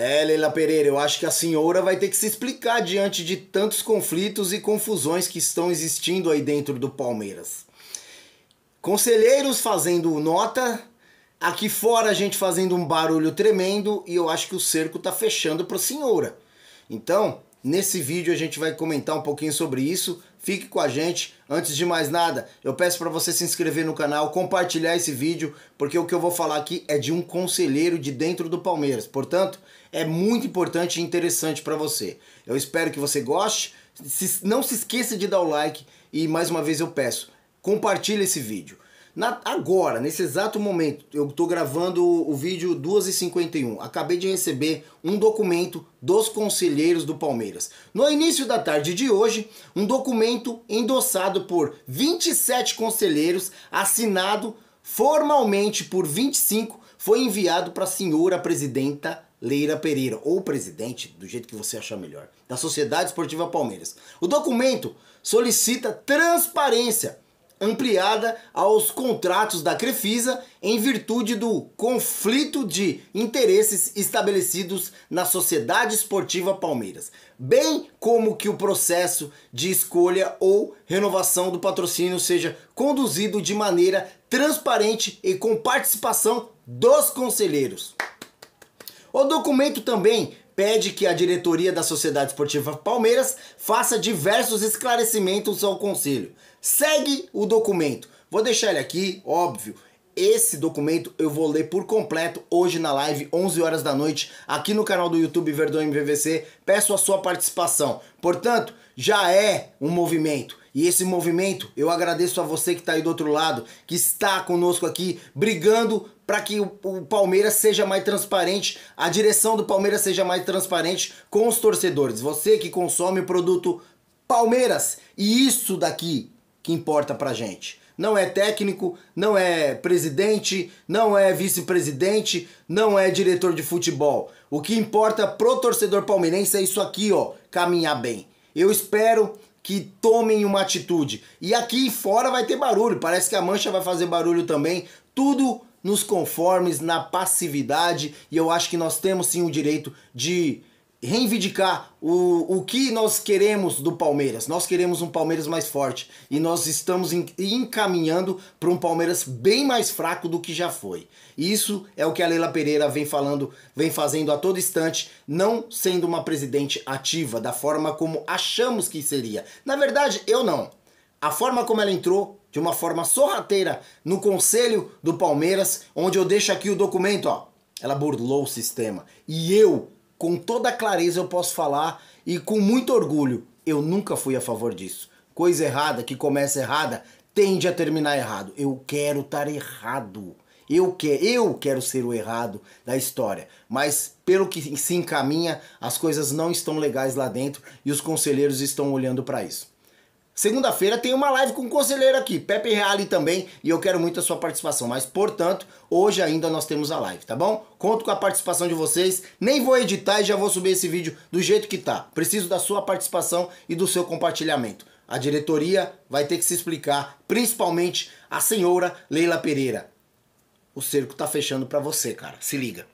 É, Leila Pereira, eu acho que a senhora vai ter que se explicar diante de tantos conflitos e confusões que estão existindo aí dentro do Palmeiras. Conselheiros fazendo nota, aqui fora a gente fazendo um barulho tremendo e eu acho que o cerco tá fechando para a senhora. Então, Nesse vídeo a gente vai comentar um pouquinho sobre isso. Fique com a gente. Antes de mais nada, eu peço para você se inscrever no canal, compartilhar esse vídeo, porque o que eu vou falar aqui é de um conselheiro de dentro do Palmeiras. Portanto, é muito importante e interessante para você. Eu espero que você goste. não se esqueça de dar o like e mais uma vez eu peço, compartilhe esse vídeo. Na, agora, nesse exato momento, eu estou gravando o, o vídeo 2h51. Acabei de receber um documento dos conselheiros do Palmeiras. No início da tarde de hoje, um documento endossado por 27 conselheiros, assinado formalmente por 25, foi enviado para a senhora presidenta Leira Pereira, ou presidente, do jeito que você achar melhor, da Sociedade Esportiva Palmeiras. O documento solicita transparência ampliada aos contratos da Crefisa em virtude do conflito de interesses estabelecidos na Sociedade Esportiva Palmeiras, bem como que o processo de escolha ou renovação do patrocínio seja conduzido de maneira transparente e com participação dos conselheiros. O documento também pede que a diretoria da Sociedade Esportiva Palmeiras faça diversos esclarecimentos ao conselho. Segue o documento. Vou deixar ele aqui, óbvio. Esse documento eu vou ler por completo hoje na live, 11 horas da noite, aqui no canal do YouTube Verdão MVVC. Peço a sua participação. Portanto, já é um movimento. E esse movimento, eu agradeço a você que está aí do outro lado, que está conosco aqui, brigando para que o, o, Palmeiras seja mais transparente, a direção do Palmeiras seja mais transparente com os torcedores. Você que consome o produto Palmeiras. E isso daqui que importa para gente. Não é técnico, não é presidente, não é vice-presidente, não é diretor de futebol. O que importa pro torcedor palmeirense é isso aqui, ó, caminhar bem. Eu espero que tomem uma atitude. E aqui fora vai ter barulho, parece que a mancha vai fazer barulho também. Tudo nos conformes, na passividade, e eu acho que nós temos sim o direito de reivindicar o, o que nós queremos do Palmeiras. Nós queremos um Palmeiras mais forte e nós estamos encaminhando para um Palmeiras bem mais fraco do que já foi. Isso é o que a Leila Pereira vem falando, vem fazendo a todo instante, não sendo uma presidente ativa da forma como achamos que seria. Na verdade, eu não. A forma como ela entrou de uma forma sorrateira no conselho do Palmeiras, onde eu deixo aqui o documento, ó. Ela burlou o sistema. E eu com toda clareza eu posso falar e com muito orgulho, eu nunca fui a favor disso. Coisa errada que começa errada tende a terminar errado. Eu quero estar errado. Eu, que, eu quero ser o errado da história. Mas pelo que se encaminha, as coisas não estão legais lá dentro e os conselheiros estão olhando para isso. Segunda-feira tem uma live com o conselheiro aqui, Pepe Reale também, e eu quero muito a sua participação. Mas, portanto, hoje ainda nós temos a live, tá bom? Conto com a participação de vocês. Nem vou editar e já vou subir esse vídeo do jeito que tá. Preciso da sua participação e do seu compartilhamento. A diretoria vai ter que se explicar, principalmente a senhora Leila Pereira. O cerco tá fechando para você, cara. Se liga.